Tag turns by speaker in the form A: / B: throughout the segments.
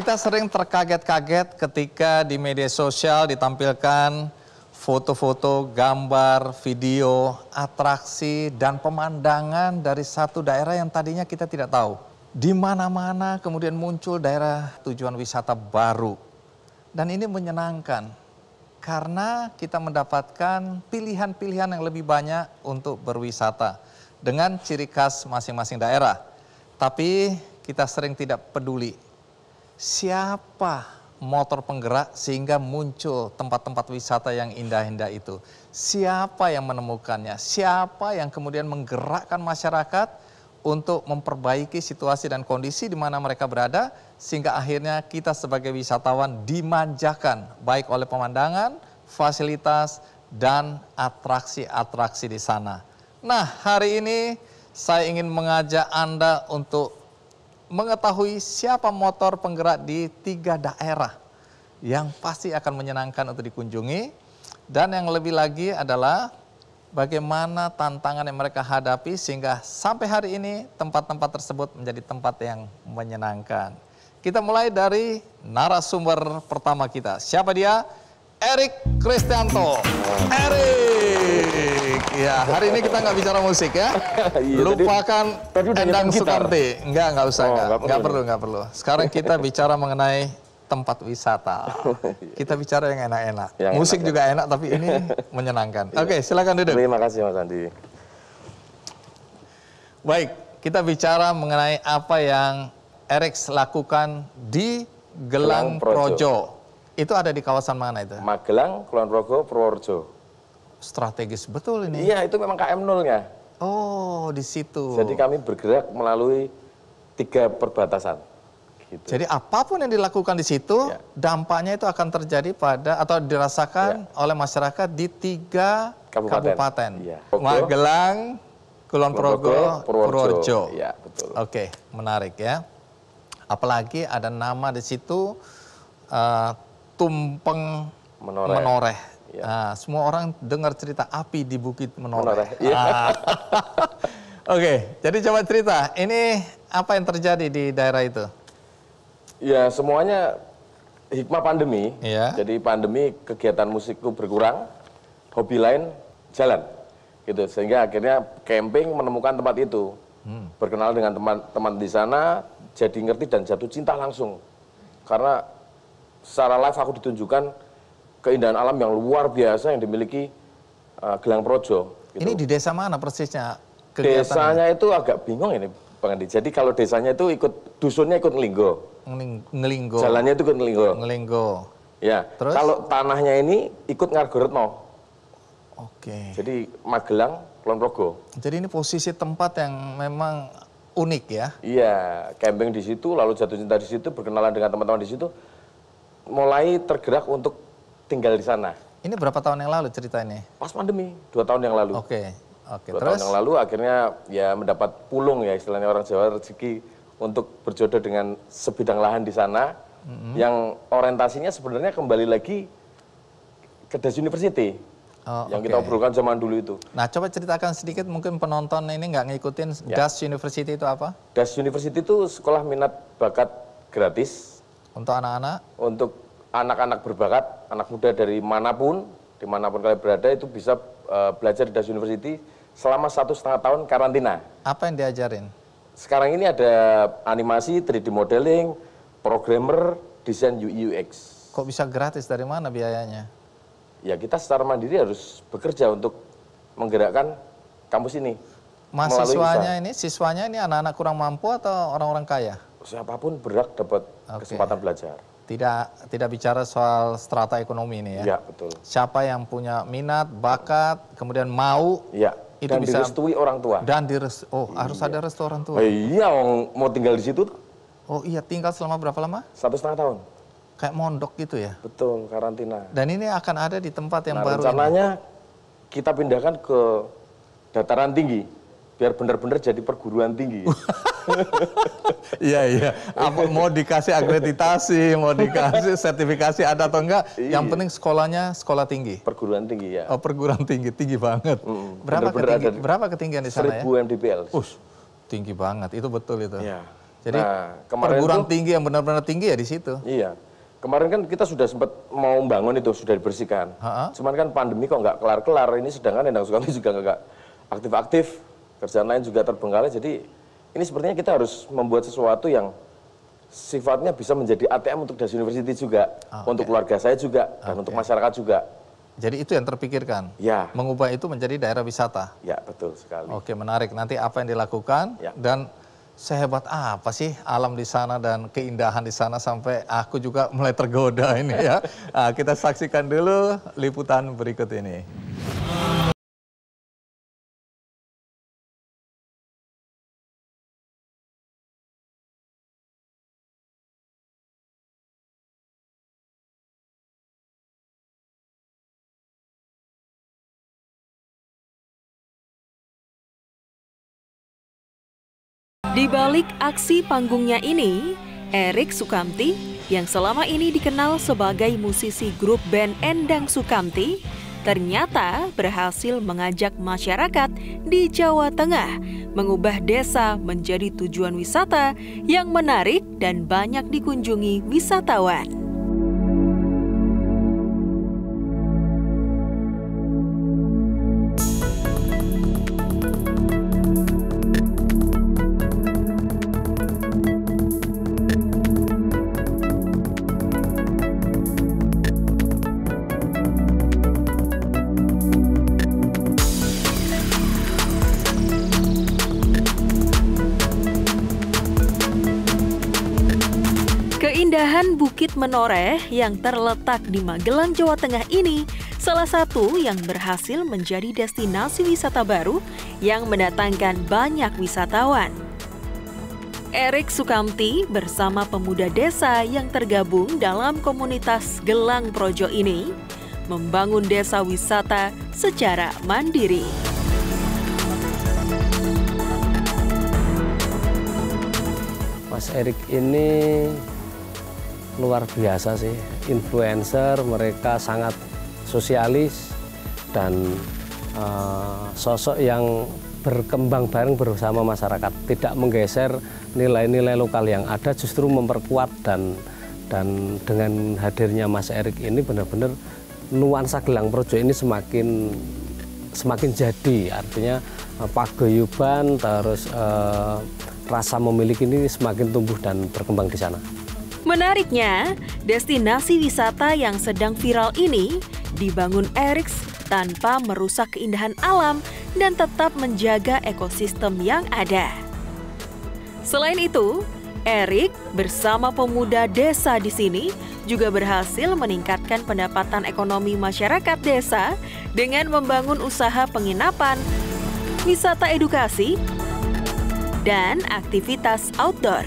A: Kita sering terkaget-kaget ketika di media sosial ditampilkan foto-foto, gambar, video, atraksi, dan pemandangan dari satu daerah yang tadinya kita tidak tahu. Di mana-mana kemudian muncul daerah tujuan wisata baru. Dan ini menyenangkan karena kita mendapatkan pilihan-pilihan yang lebih banyak untuk berwisata dengan ciri khas masing-masing daerah. Tapi kita sering tidak peduli siapa motor penggerak sehingga muncul tempat-tempat wisata yang indah-indah itu. Siapa yang menemukannya? Siapa yang kemudian menggerakkan masyarakat untuk memperbaiki situasi dan kondisi di mana mereka berada sehingga akhirnya kita sebagai wisatawan dimanjakan baik oleh pemandangan, fasilitas dan atraksi-atraksi di sana. Nah, hari ini saya ingin mengajak Anda untuk mengetahui siapa motor penggerak di tiga daerah yang pasti akan menyenangkan untuk dikunjungi. Dan yang lebih lagi adalah bagaimana tantangan yang mereka hadapi sehingga sampai hari ini tempat-tempat tersebut menjadi tempat yang menyenangkan. Kita mulai dari narasumber pertama kita. Siapa dia? Erik Kristianto. Erik. Ya, hari ini kita nggak bicara musik ya. Iya, Lupakan Endang Sukarti. Enggak, nggak usah. Oh, nggak perlu, nggak perlu. Sekarang kita bicara mengenai tempat wisata. Oh, iya. Kita bicara yang enak-enak. Musik enak, juga enak, tapi ini menyenangkan. Iya. Oke, okay,
B: silakan duduk. Terima kasih Mas Andi.
A: Baik, kita bicara mengenai apa yang Erik lakukan
B: di Gelang, Gelang Projo. Projo itu ada di kawasan
A: mana itu? Magelang,
B: Kulon Progo, Purworejo. Strategis betul ini. Iya, itu memang KM 0 nya Oh, di situ. Jadi kami bergerak melalui tiga perbatasan. Gitu.
A: Jadi apapun yang dilakukan di situ, ya. dampaknya itu akan terjadi pada atau dirasakan ya. oleh masyarakat di tiga kabupaten, kabupaten. Ya. Progo, Magelang, Kulon Progo, Purworejo. Ya, betul. Oke, menarik ya. Apalagi ada nama di situ uh, tumpeng
B: menoreh. menoreh.
A: Ya. Nah, semua orang dengar cerita api di Bukit Menoreh. menoreh. Ya. Oke, jadi coba cerita. Ini apa yang terjadi di daerah itu?
B: Ya, semuanya hikmah pandemi. Ya. Jadi pandemi kegiatan musikku berkurang, hobi lain jalan. Gitu. Sehingga akhirnya camping menemukan tempat itu. Hmm. Berkenal dengan teman-teman di sana, jadi ngerti dan jatuh cinta langsung. Karena secara live aku ditunjukkan keindahan alam yang luar biasa yang dimiliki uh, Gelang Projo. Gitu.
A: Ini di desa mana persisnya?
B: Desanya itu agak bingung ini Bang Andi. Jadi kalau desanya itu ikut dusunnya ikut Nglinggo.
A: Nglinggo. Jalannya
B: itu ikut Nglinggo. Nglinggo. Ya. Terus? Kalau tanahnya ini ikut Ngargoretno. Oke. Jadi Magelang, Kulon Progo.
A: Jadi ini posisi tempat yang memang unik ya?
B: Iya, camping di situ, lalu jatuh cinta di situ, berkenalan dengan teman-teman di situ mulai tergerak untuk tinggal di sana.
A: Ini berapa tahun yang lalu ceritanya? Pas pandemi,
B: dua tahun yang lalu. Oke, okay. oke. Okay. Dua Terus? tahun yang lalu akhirnya ya mendapat pulung ya istilahnya orang Jawa rezeki untuk berjodoh dengan sebidang lahan di sana mm-hmm. yang orientasinya sebenarnya kembali lagi ke Das University. Oh, yang okay. kita obrolkan zaman dulu itu.
A: Nah, coba ceritakan sedikit mungkin penonton ini nggak ngikutin ya. Das University itu apa?
B: Das University itu sekolah minat bakat gratis
A: untuk anak-anak?
B: Untuk anak-anak berbakat, anak muda dari manapun, dimanapun kalian berada itu bisa uh, belajar di Das University selama satu setengah tahun karantina.
A: Apa yang diajarin?
B: Sekarang ini ada animasi, 3D modeling, programmer, desain UX.
A: Kok bisa gratis? Dari mana biayanya?
B: Ya kita secara mandiri harus bekerja untuk menggerakkan kampus ini. Mahasiswanya
A: ini, siswanya ini anak-anak kurang mampu atau orang-orang kaya?
B: Siapapun berhak dapat okay. kesempatan belajar.
A: Tidak tidak bicara soal strata ekonomi ini ya. Iya, betul. Siapa yang punya minat, bakat, kemudian mau Iya.
B: Itu dan bisa direstui orang tua.
A: Dan direstui. Oh, iya. harus ada restu orang tua. Oh,
B: iya, mau tinggal di situ.
A: Oh iya, tinggal selama berapa lama? Satu setengah tahun kayak mondok gitu ya? Betul, karantina. Dan ini
B: akan ada di tempat yang nah, baru rencananya ini. kita pindahkan ke dataran tinggi, biar benar-benar jadi perguruan tinggi. Iya iya. Apa mau dikasih
A: akreditasi, mau dikasih sertifikasi ada atau enggak? Yang iya. penting sekolahnya sekolah tinggi. Perguruan tinggi ya. Oh perguruan tinggi tinggi banget. Mm, berapa bener -bener ketinggi, berapa ketinggian di sana 1000 ya? 1000
B: mdpl. Ush, tinggi banget. Itu betul itu. Iya. Jadi nah, perguruan
A: itu, tinggi yang benar-benar tinggi ya di situ.
B: Iya. Kemarin kan kita sudah sempat mau bangun itu sudah dibersihkan. Ha -ha. Cuman kan pandemi kok nggak kelar-kelar. Ini sedangkan Endang Sukamti juga nggak aktif-aktif. Kerjaan lain juga terbengkalai. Jadi ini sepertinya kita harus membuat sesuatu yang sifatnya bisa menjadi ATM untuk Das University juga, ah, okay. untuk keluarga saya juga, okay. dan untuk masyarakat juga.
A: Jadi itu yang terpikirkan. Ya. Mengubah itu menjadi daerah wisata.
B: Ya, betul sekali. Oke, menarik. Nanti
A: apa yang dilakukan ya. dan sehebat apa sih alam di sana dan keindahan di sana sampai aku juga mulai tergoda ini ya. nah, kita saksikan dulu liputan
B: berikut ini.
C: balik aksi panggungnya ini, Erik Sukamti yang selama ini dikenal sebagai musisi grup band Endang Sukamti ternyata berhasil mengajak masyarakat di Jawa Tengah mengubah desa menjadi tujuan wisata yang menarik dan banyak dikunjungi wisatawan. Hutan Bukit Menoreh yang terletak di Magelang, Jawa Tengah ini salah satu yang berhasil menjadi destinasi wisata baru yang mendatangkan banyak wisatawan. Erik Sukamti bersama pemuda desa yang tergabung dalam komunitas Gelang Projo ini membangun desa wisata secara mandiri.
B: Mas Erik ini luar biasa sih. Influencer mereka sangat sosialis dan uh, sosok yang berkembang bareng bersama masyarakat, tidak menggeser nilai-nilai lokal yang ada, justru memperkuat dan dan dengan hadirnya Mas Erik ini benar-benar nuansa gelang projo ini semakin semakin jadi, artinya eh, paguyuban terus eh, rasa memiliki ini semakin tumbuh dan berkembang di sana.
C: Menariknya, destinasi wisata yang sedang viral ini dibangun Eriks tanpa merusak keindahan alam dan tetap menjaga ekosistem yang ada. Selain itu, Erik bersama pemuda desa di sini juga berhasil meningkatkan pendapatan ekonomi masyarakat desa dengan membangun usaha penginapan, wisata edukasi, dan aktivitas outdoor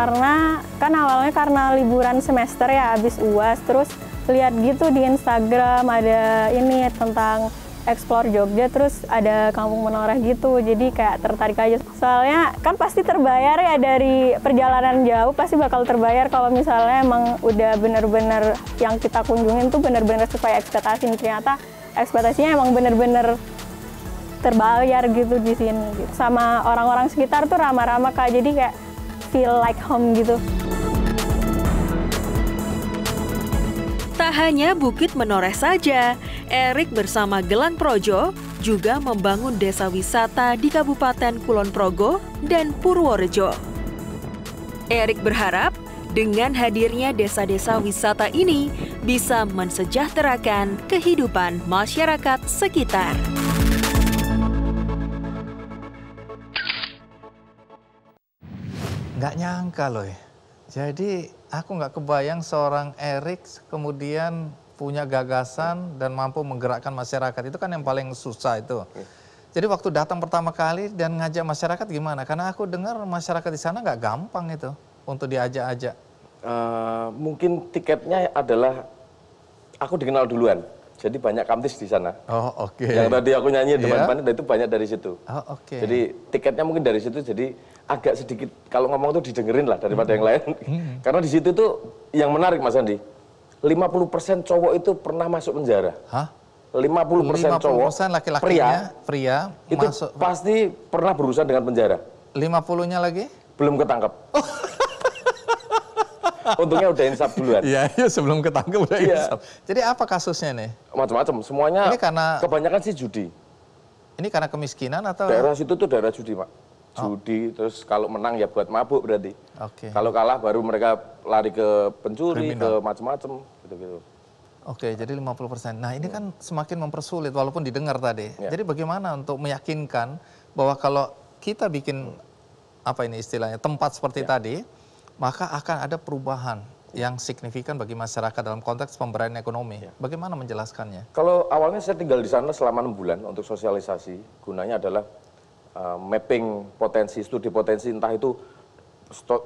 C: karena kan awalnya karena liburan semester ya habis UAS terus lihat gitu di Instagram ada ini tentang explore Jogja terus ada kampung menoreh gitu jadi kayak tertarik aja soalnya kan pasti terbayar ya dari perjalanan jauh pasti bakal terbayar kalau misalnya emang udah bener-bener yang kita kunjungin tuh bener-bener supaya ekspektasi ternyata ekspektasinya emang bener-bener terbayar gitu di sini gitu. sama orang-orang sekitar tuh ramah-ramah kak jadi kayak feel like home gitu. Tak hanya Bukit Menoreh saja, Erik bersama Gelang Projo juga membangun desa wisata di Kabupaten Kulon Progo dan Purworejo. Erik berharap dengan hadirnya desa-desa wisata ini bisa mensejahterakan kehidupan masyarakat sekitar. Nggak nyangka
A: loh ya. Jadi aku nggak kebayang seorang Erik kemudian punya gagasan dan mampu menggerakkan masyarakat. Itu kan yang paling susah itu. Iya. Jadi waktu datang pertama kali dan ngajak masyarakat gimana? Karena aku dengar masyarakat di sana nggak gampang itu
B: untuk diajak-ajak. Uh, mungkin tiketnya adalah aku dikenal duluan. Jadi banyak kamtis di sana.
A: Oh, oke. Okay. Yang
B: tadi aku nyanyi di depan yeah. itu banyak dari situ.
A: Oh, oke. Okay. Jadi
B: tiketnya mungkin dari situ jadi agak sedikit kalau ngomong tuh didengerin lah daripada mm. yang lain. Mm. Karena di situ tuh yang menarik Mas Andi. 50% cowok itu pernah masuk penjara. Hah? 50%, 50 cowok laki-lakinya pria, pria itu masuk pasti pernah berurusan dengan penjara. 50-nya lagi? Belum ketangkap. Oh. Untungnya udah insap duluan. Iya, ya, sebelum ketangkep udah ya. insap. Jadi
A: apa kasusnya nih?
B: Macam-macam, semuanya. Ini karena kebanyakan sih judi. Ini karena kemiskinan atau? Daerah situ tuh daerah judi, Pak. Oh. Judi, oh. terus kalau menang ya buat mabuk berarti. Oke. Okay. Kalau kalah baru mereka lari ke pencuri, Kriminal. ke macam-macam gitu-gitu. Oke,
A: jadi 50%. Nah, ini iya. kan semakin mempersulit walaupun didengar tadi. Ya. Jadi bagaimana untuk meyakinkan bahwa kalau kita bikin hmm. apa ini istilahnya tempat seperti ya. tadi maka akan ada perubahan yang signifikan bagi masyarakat dalam konteks pemberdayaan ekonomi. Ya. Bagaimana menjelaskannya?
B: Kalau awalnya saya tinggal di sana selama enam bulan untuk sosialisasi, gunanya adalah uh, mapping potensi, studi potensi, entah itu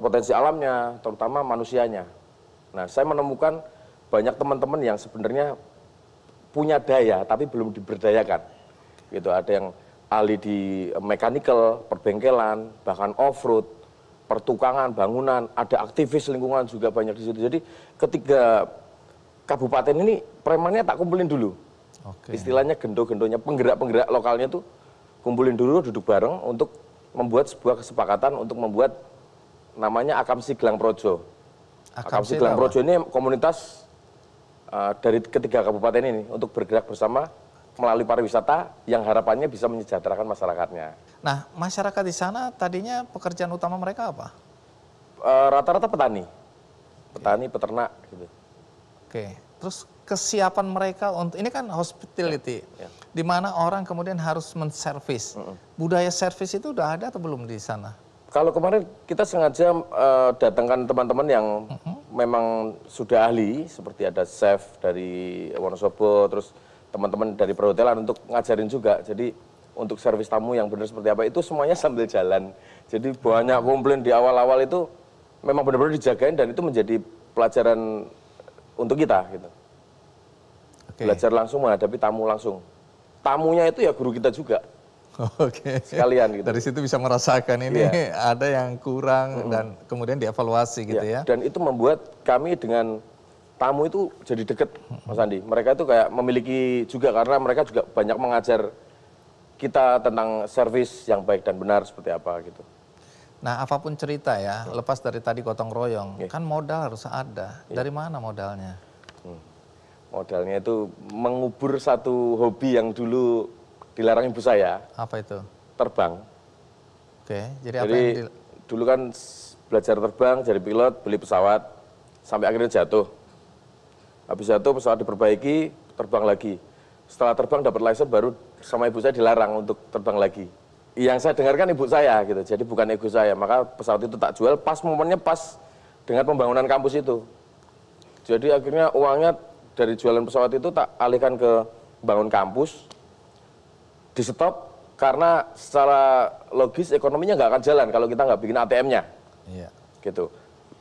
B: potensi alamnya, terutama manusianya. Nah, saya menemukan banyak teman-teman yang sebenarnya punya daya tapi belum diberdayakan. Gitu, ada yang ahli di mechanical, perbengkelan, bahkan off road pertukangan bangunan ada aktivis lingkungan juga banyak di situ jadi ketiga kabupaten ini premannya tak kumpulin dulu Oke. istilahnya gendo-gendonya penggerak-penggerak lokalnya tuh kumpulin dulu duduk bareng untuk membuat sebuah kesepakatan untuk membuat namanya akamsi gelang Projo. akamsi gelang Projo ini komunitas uh, dari ketiga kabupaten ini untuk bergerak bersama melalui pariwisata yang harapannya bisa menyejahterakan masyarakatnya.
A: Nah, masyarakat di sana tadinya pekerjaan utama mereka apa?
B: E, rata-rata petani, petani, peternak gitu. Oke,
A: terus kesiapan mereka untuk ini kan hospitality, ya, ya. di mana orang kemudian harus menservis. Mm -mm. Budaya servis itu udah ada atau belum di sana?
B: Kalau kemarin kita sengaja uh, datangkan teman-teman yang mm -hmm. memang sudah ahli, seperti ada chef dari Wonosobo, terus teman-teman dari perhotelan untuk ngajarin juga. Jadi untuk servis tamu yang benar seperti apa itu semuanya sambil jalan. Jadi banyak komplain di awal-awal itu memang benar-benar dijagain dan itu menjadi pelajaran untuk kita gitu. Okay. Belajar langsung menghadapi tamu langsung. Tamunya itu ya guru kita juga.
A: Oke. Okay. Sekalian
B: gitu. Dari situ bisa merasakan
A: ini yeah. ada yang kurang mm -hmm. dan kemudian
B: dievaluasi gitu yeah. ya. Dan itu membuat kami dengan tamu itu jadi deket Mas Andi. Mereka itu kayak memiliki juga karena mereka juga banyak mengajar kita tentang servis yang baik dan benar seperti apa gitu.
A: Nah, apapun cerita ya, lepas dari tadi gotong royong, yeah. kan modal harus ada. Yeah. Dari mana modalnya?
B: Hmm. Modalnya itu mengubur satu hobi yang dulu dilarang ibu saya. Apa itu? Terbang. Oke, okay. jadi, jadi apa yang dulu kan belajar terbang, jadi pilot, beli pesawat, sampai akhirnya jatuh habis itu pesawat diperbaiki terbang lagi setelah terbang dapat laser baru sama ibu saya dilarang untuk terbang lagi yang saya dengarkan ibu saya gitu jadi bukan ego saya maka pesawat itu tak jual pas momennya pas dengan pembangunan kampus itu jadi akhirnya uangnya dari jualan pesawat itu tak alihkan ke bangun kampus di stop karena secara logis ekonominya nggak akan jalan kalau kita nggak bikin ATM-nya iya. gitu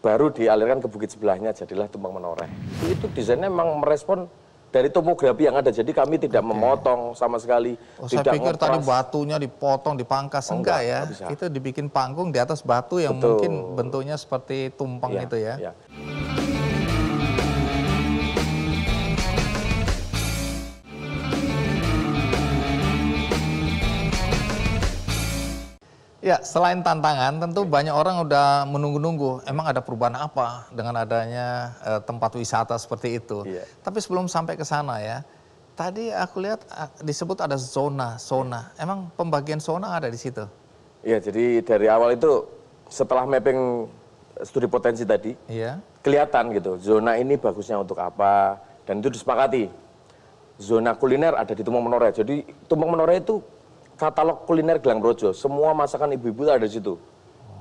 B: baru dialirkan ke bukit sebelahnya jadilah tumpang menoreh. Itu desainnya memang merespon dari tomografi yang ada. Jadi kami tidak okay. memotong sama sekali. Oh, tidak saya pikir tadi
A: batunya dipotong, dipangkas. Oh, enggak, enggak ya. Itu dibikin panggung di atas batu yang Betul. mungkin bentuknya seperti tumpang iya, gitu ya, itu ya. ya. Ya, selain tantangan, tentu iya. banyak orang udah menunggu-nunggu. Emang ada perubahan apa dengan adanya uh, tempat wisata seperti itu? Ya. Tapi sebelum sampai ke sana ya, tadi aku lihat eh, disebut ada zona, zona. Iya. Emang pembagian zona ada di situ?
B: Iya, jadi dari awal itu setelah mapping studi potensi tadi, ya. kelihatan gitu. Zona ini bagusnya untuk apa? Dan itu disepakati. Zona kuliner ada di Tumang Menoreh. Jadi Tumang Menoreh itu katalog kuliner Gelang brojo, Semua masakan ibu-ibu ada di situ.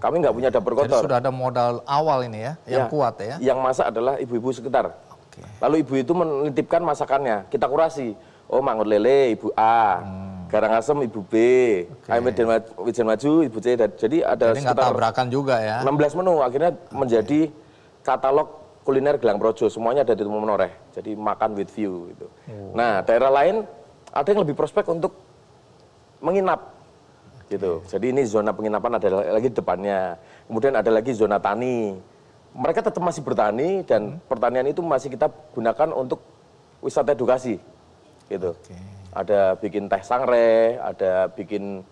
B: Kami nggak punya dapur kotor. Jadi sudah
A: ada modal awal ini ya, yang ya, kuat ya. Yang
B: masak adalah ibu-ibu sekitar. Okay. Lalu ibu itu menitipkan masakannya, kita kurasi. Oh, mangut lele ibu A, hmm. garang asem ibu B, okay. ayam dan wijen maju ibu C. Jadi ada Jadi sekitar tabrakan juga ya. 16 menu akhirnya okay. menjadi katalog kuliner Gelang brojo. semuanya ada di rumah Menoreh. Jadi makan with view gitu. Oh. Nah, daerah lain ada yang lebih prospek untuk menginap gitu. Jadi ini zona penginapan ada lagi depannya. Kemudian ada lagi zona tani. Mereka tetap masih bertani dan hmm. pertanian itu masih kita gunakan untuk wisata edukasi. Gitu. Okay. Ada bikin teh sangre, ada bikin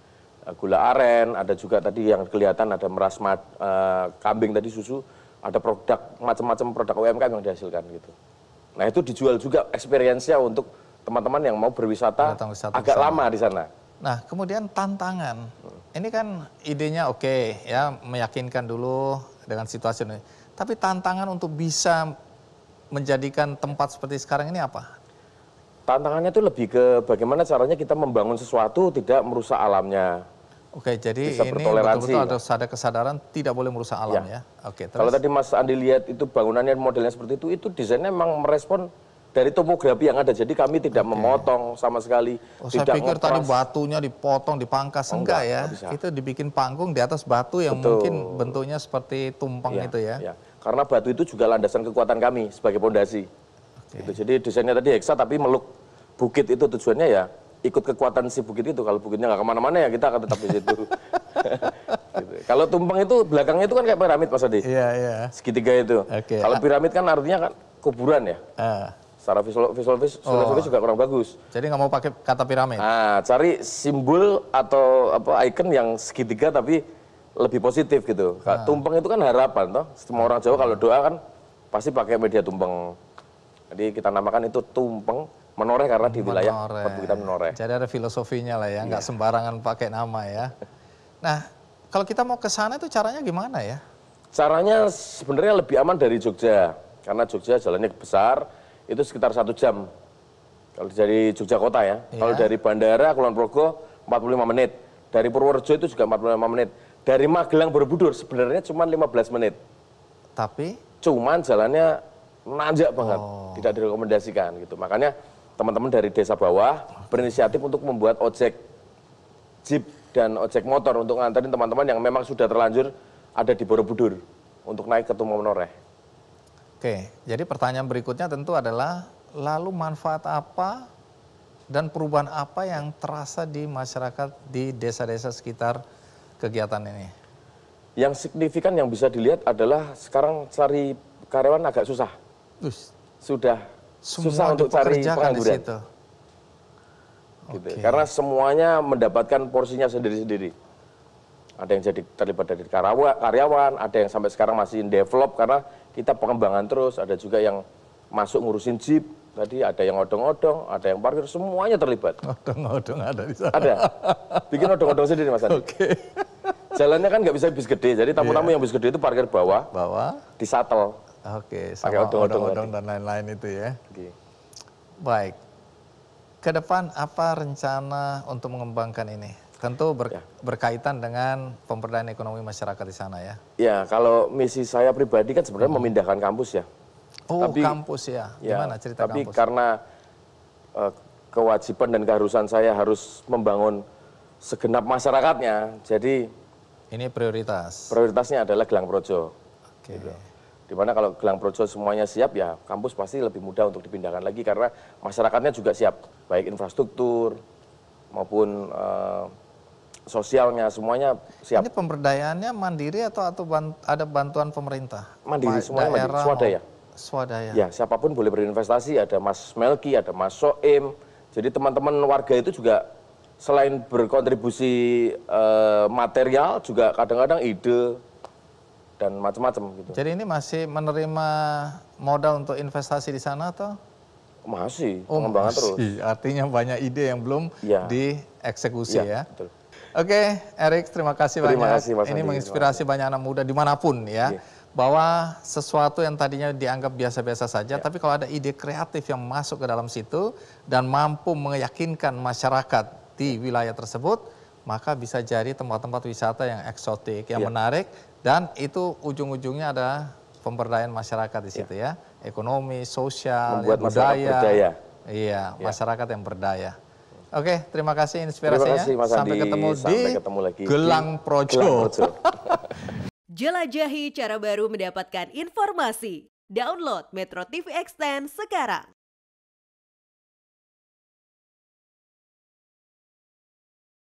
B: eh, gula aren, ada juga tadi yang kelihatan ada meras uh, kambing tadi susu, ada produk macam-macam produk UMKM yang dihasilkan gitu. Nah, itu dijual juga experience-nya untuk teman-teman yang mau berwisata agak lama di sana.
A: Nah, kemudian tantangan. Ini kan idenya oke okay, ya, meyakinkan dulu dengan situasi ini. Tapi tantangan untuk bisa menjadikan tempat seperti sekarang ini apa?
B: Tantangannya itu lebih ke bagaimana caranya kita membangun sesuatu tidak merusak alamnya. Oke, jadi bisa ini betul-betul
A: ada kesadaran tidak boleh merusak alam ya. ya?
B: Oke, terus. Kalau tadi Mas Andi lihat itu bangunannya modelnya seperti itu, itu desainnya memang merespon dari tomografi yang ada. Jadi kami tidak okay. memotong sama sekali. Oh, tidak saya pikir tadi
A: batunya dipotong, dipangkas. Oh, enggak, enggak ya. itu dibikin panggung di atas batu yang Betul. mungkin bentuknya seperti tumpeng ya, itu ya.
B: ya. Karena batu itu juga landasan kekuatan kami sebagai pondasi. Okay. Gitu. Jadi desainnya tadi heksa tapi meluk bukit itu tujuannya ya ikut kekuatan si bukit itu. Kalau bukitnya nggak kemana-mana ya kita akan tetap di situ. Gitu. Kalau tumpeng itu belakangnya itu kan kayak piramid Mas Adi. Iya, iya. Segitiga itu. Okay. Kalau piramid kan artinya kan kuburan ya. Uh secara visual visual visual, oh. juga kurang bagus.
A: Jadi nggak mau pakai kata piramid.
B: Nah, cari simbol atau apa icon yang segitiga tapi lebih positif gitu. Nah. Tumpeng itu kan harapan toh. Semua orang Jawa kalau ah. doa kan pasti pakai media tumpeng. Jadi kita namakan itu tumpeng menoreh karena di wilayah kita menoreh.
A: Jadi ada filosofinya lah ya, nggak yeah. sembarangan pakai nama ya. Nah, kalau kita mau ke sana itu caranya gimana ya?
B: Caranya sebenarnya lebih aman dari Jogja karena Jogja jalannya besar, itu sekitar satu jam kalau dari Jogja kota ya. ya. Kalau dari bandara Kulon Progo 45 menit. Dari Purworejo itu juga 45 menit. Dari Magelang Borobudur sebenarnya cuma 15 menit. Tapi cuman jalannya nanjak banget, oh. tidak direkomendasikan gitu. Makanya teman-teman dari desa bawah berinisiatif untuk membuat ojek jeep dan ojek motor untuk nganterin teman-teman yang memang sudah terlanjur ada di Borobudur untuk naik ke Tumah Menoreh.
A: Oke, jadi pertanyaan berikutnya tentu adalah lalu manfaat apa dan perubahan apa yang terasa di masyarakat di desa-desa sekitar kegiatan ini?
B: Yang signifikan yang bisa dilihat adalah sekarang cari karyawan agak susah. Sudah Semua susah untuk cari pengangguran. Di situ. Gitu. Okay. Karena semuanya mendapatkan porsinya sendiri-sendiri ada yang jadi terlibat dari karyawan, ada yang sampai sekarang masih develop karena kita pengembangan terus ada juga yang masuk ngurusin jeep tadi ada yang odong-odong, ada yang parkir, semuanya terlibat.
A: Odong-odong ada di sana. Ada.
B: Bikin odong-odong sendiri Mas Andi. Oke. Okay. Jalannya kan nggak bisa bis gede, jadi tamu-tamu yeah. yang bis gede itu parkir bawah. Bawah. Di satel. Oke, okay, sama odong-odong
A: dan lain-lain itu ya. Okay. Baik. Ke depan apa rencana untuk mengembangkan ini? Tentu ber, ya. berkaitan dengan pemberdayaan ekonomi masyarakat di sana ya.
B: Ya, kalau misi saya pribadi kan sebenarnya hmm. memindahkan kampus ya. Oh, tapi, kampus ya. ya Gimana cerita tapi kampus? Tapi karena uh, kewajiban dan keharusan saya harus membangun segenap masyarakatnya. Jadi
A: ini prioritas.
B: Prioritasnya adalah Gelang Projo. Oke. Okay. Gitu. Dimana kalau Gelang Projo semuanya siap ya kampus pasti lebih mudah untuk dipindahkan lagi karena masyarakatnya juga siap, baik infrastruktur maupun uh, sosialnya semuanya siap. Ini pemberdayaannya
A: mandiri atau atau ada bantuan pemerintah?
B: Mandiri semua mandiri. Swadaya.
A: Swadaya. Ya,
B: siapapun boleh berinvestasi, ada Mas Melki, ada Mas Soim. Jadi teman-teman warga itu juga selain berkontribusi eh, material juga kadang-kadang ide dan macam-macam gitu. Jadi
A: ini masih menerima modal untuk investasi di sana atau?
B: Masih,
A: oh, pengembangan masih. terus. Artinya banyak ide yang belum ya. dieksekusi ya. ya. Betul. Oke, Erik, terima kasih terima banyak. Kasih, Ini menginspirasi banyak anak muda dimanapun ya. Yeah. Bahwa sesuatu yang tadinya dianggap biasa-biasa saja, yeah. tapi kalau ada ide kreatif yang masuk ke dalam situ dan mampu meyakinkan masyarakat di iya. wilayah tersebut, maka bisa jadi tempat-tempat wisata yang eksotik, yang yeah. menarik, dan itu ujung-ujungnya ada pemberdayaan masyarakat di situ ya, ya. ekonomi, sosial, Membuat ya, budaya. Masyarakat berdaya. Iya, ya. masyarakat yang berdaya. Oke, terima kasih inspirasinya. Terima kasih, Mas Andi. Sampai ketemu Sampai di ketemu lagi.
B: Gelang Projo. Gelang Projo.
C: Jelajahi cara baru mendapatkan informasi. Download Metro TV Extend sekarang.